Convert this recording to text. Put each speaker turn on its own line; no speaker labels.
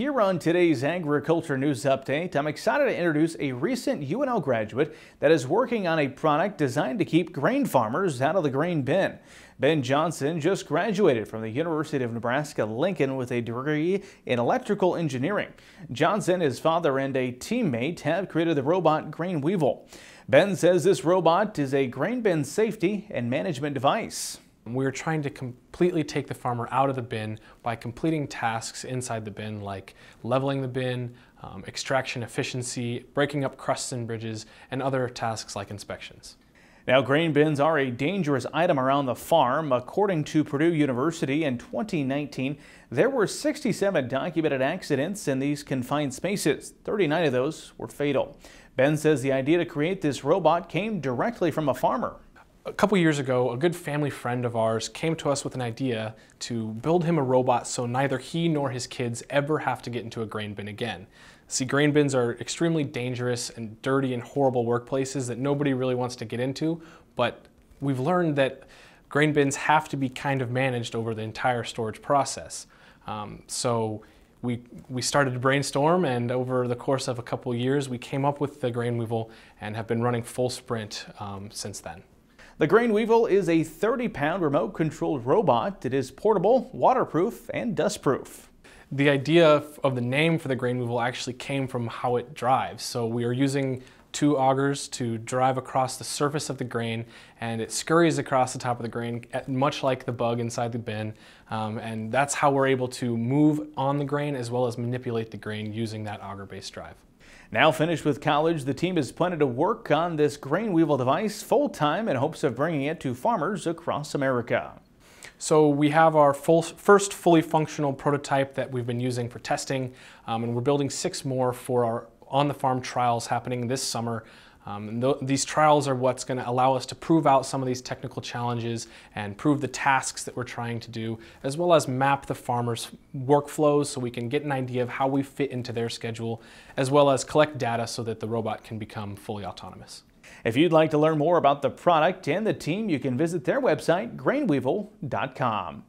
Here on today's Agriculture News Update, I'm excited to introduce a recent UNL graduate that is working on a product designed to keep grain farmers out of the grain bin. Ben Johnson just graduated from the University of Nebraska-Lincoln with a degree in electrical engineering. Johnson, his father, and a teammate have created the robot Grain Weevil. Ben says this robot is a grain bin safety and management device. We're
trying to completely take the farmer out of the bin by completing tasks inside the bin like leveling the bin, um, extraction efficiency, breaking up crusts and bridges, and
other tasks like inspections. Now, grain bins are a dangerous item around the farm. According to Purdue University, in 2019, there were 67 documented accidents in these confined spaces. 39 of those were fatal. Ben says the idea to create this robot came directly from a farmer a couple years ago, a good family friend of ours
came to us with an idea to build him a robot so neither he nor his kids ever have to get into a grain bin again. See, grain bins are extremely dangerous and dirty and horrible workplaces that nobody really wants to get into, but we've learned that grain bins have to be kind of managed over the entire storage process. Um, so we, we started to brainstorm and over the course of a couple years, we came up with the grain weevil and have been running full sprint um, since then. The Grain Weevil is a 30-pound remote-controlled
robot. It is portable, waterproof, and dustproof.
The idea of the name for the Grain Weevil actually came from how it drives. So we are using two augers to drive across the surface of the grain and it scurries across the top of the grain much like the bug inside the bin um, and that's how we're able to move on the grain as well as
manipulate the grain using that auger based drive. Now finished with college, the team is planning to work on this grain weevil device full-time in hopes of bringing it to farmers across America.
So we have our full, first fully functional prototype that we've been using for testing, um, and we're building six more for our on-the-farm trials happening this summer um, th these trials are what's going to allow us to prove out some of these technical challenges and prove the tasks that we're trying to do, as well as map the farmer's workflows so we can get an idea of how we fit into their schedule, as well as collect data so that the robot can become fully autonomous.
If you'd like to learn more about the product and the team, you can visit their website, grainweevil.com.